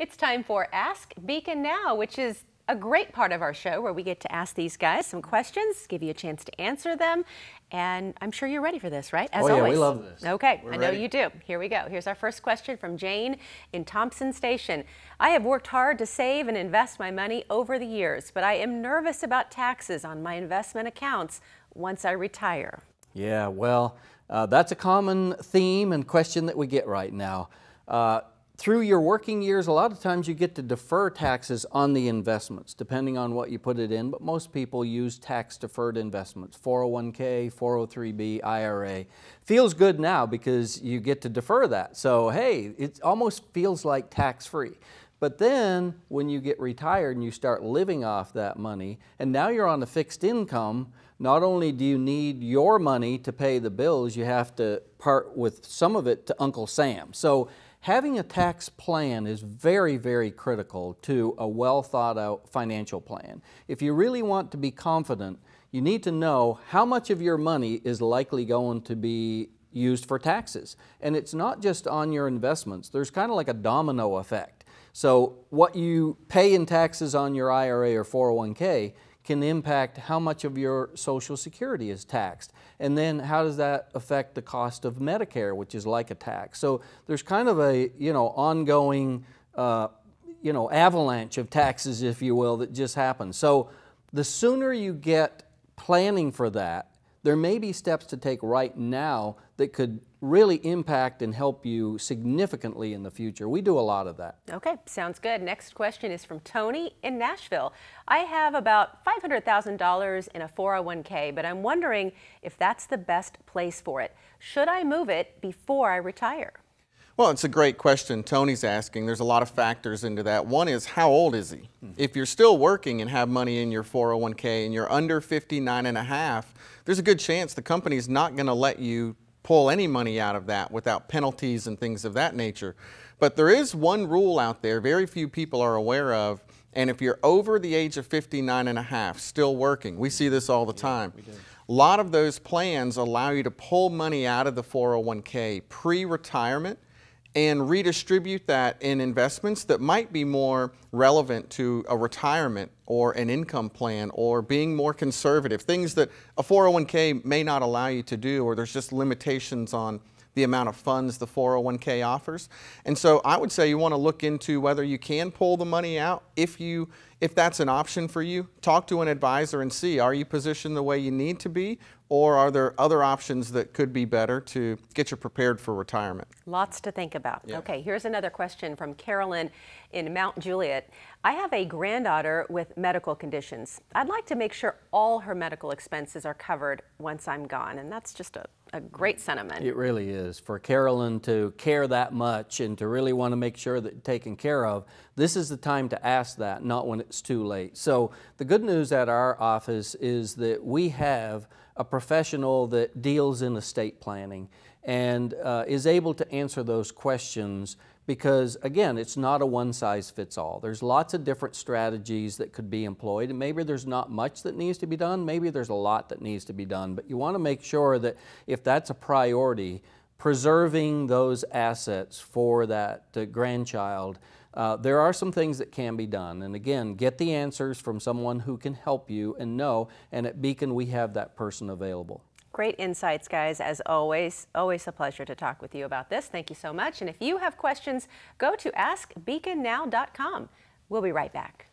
It's time for Ask Beacon Now, which is a great part of our show where we get to ask these guys some questions, give you a chance to answer them, and I'm sure you're ready for this, right? As oh, yeah, always. we love this. Okay, We're I know ready. you do. Here we go. Here's our first question from Jane in Thompson Station. I have worked hard to save and invest my money over the years, but I am nervous about taxes on my investment accounts once I retire. Yeah, well, uh, that's a common theme and question that we get right now. Uh, through your working years, a lot of times you get to defer taxes on the investments, depending on what you put it in, but most people use tax deferred investments 401k, 403b, IRA. Feels good now because you get to defer that. So, hey, it almost feels like tax free. But then when you get retired and you start living off that money, and now you're on a fixed income, not only do you need your money to pay the bills, you have to part with some of it to Uncle Sam. So, Having a tax plan is very, very critical to a well thought out financial plan. If you really want to be confident, you need to know how much of your money is likely going to be used for taxes. And it's not just on your investments, there's kind of like a domino effect. So, what you pay in taxes on your IRA or 401k can impact how much of your Social Security is taxed. And then how does that affect the cost of Medicare, which is like a tax? So there's kind of a, you know, ongoing, uh, you know, avalanche of taxes, if you will, that just happens. So the sooner you get planning for that, there may be steps to take right now that could really impact and help you significantly in the future. We do a lot of that. Okay, sounds good. Next question is from Tony in Nashville. I have about $500,000 in a 401k, but I'm wondering if that's the best place for it. Should I move it before I retire? Well, it's a great question Tony's asking. There's a lot of factors into that. One is how old is he? Hmm. If you're still working and have money in your 401k and you're under 59 and a half, there's a good chance the company's not going to let you pull any money out of that without penalties and things of that nature. But there is one rule out there very few people are aware of, and if you're over the age of 59 and a half, still working, we see this all the time. a lot of those plans allow you to pull money out of the 401k pre retirement and redistribute that in investments that might be more relevant to a retirement or an income plan or being more conservative, things that a 401k may not allow you to do or there's just limitations on the amount of funds the 401k offers. And so I would say you want to look into whether you can pull the money out if you if that's an option for you, talk to an advisor and see are you positioned the way you need to be or are there other options that could be better to get you prepared for retirement? Lots to think about. Yeah. Okay, here's another question from Carolyn in Mount Juliet. I have a granddaughter with medical conditions. I'd like to make sure all her medical expenses are covered once I'm gone, and that's just a, a great sentiment. It really is. For Carolyn to care that much and to really want to make sure that taken care of, this is the time to ask that, not when it's too late. So the good news at our office is that we have a professional that deals in estate planning and uh, is able to answer those questions because again it's not a one size fits all there's lots of different strategies that could be employed and maybe there's not much that needs to be done maybe there's a lot that needs to be done but you want to make sure that if that's a priority preserving those assets for that uh, grandchild uh, there are some things that can be done. And again, get the answers from someone who can help you and know. And at Beacon, we have that person available. Great insights, guys, as always. Always a pleasure to talk with you about this. Thank you so much. And if you have questions, go to askbeaconnow.com. We'll be right back.